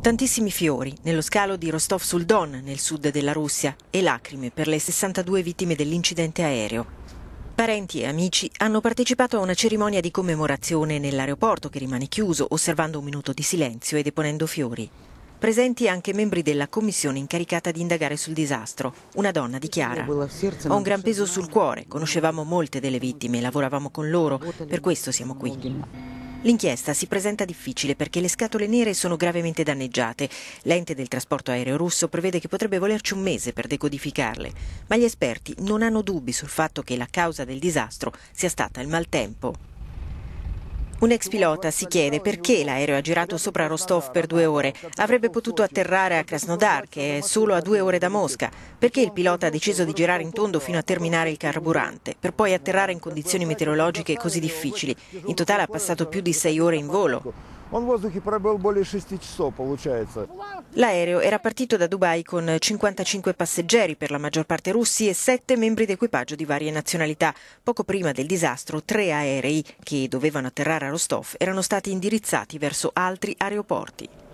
Tantissimi fiori nello scalo di Rostov sul Don, nel sud della Russia, e lacrime per le 62 vittime dell'incidente aereo. Parenti e amici hanno partecipato a una cerimonia di commemorazione nell'aeroporto che rimane chiuso, osservando un minuto di silenzio e deponendo fiori. Presenti anche membri della commissione incaricata di indagare sul disastro. Una donna dichiara: Ho un gran peso sul cuore, conoscevamo molte delle vittime, lavoravamo con loro, per questo siamo qui. L'inchiesta si presenta difficile perché le scatole nere sono gravemente danneggiate. L'ente del trasporto aereo russo prevede che potrebbe volerci un mese per decodificarle, ma gli esperti non hanno dubbi sul fatto che la causa del disastro sia stata il maltempo. Un ex pilota si chiede perché l'aereo ha girato sopra Rostov per due ore. Avrebbe potuto atterrare a Krasnodar, che è solo a due ore da Mosca. Perché il pilota ha deciso di girare in tondo fino a terminare il carburante, per poi atterrare in condizioni meteorologiche così difficili? In totale ha passato più di sei ore in volo. L'aereo era partito da Dubai con 55 passeggeri, per la maggior parte russi, e 7 membri d'equipaggio di varie nazionalità. Poco prima del disastro, tre aerei che dovevano atterrare a Rostov erano stati indirizzati verso altri aeroporti.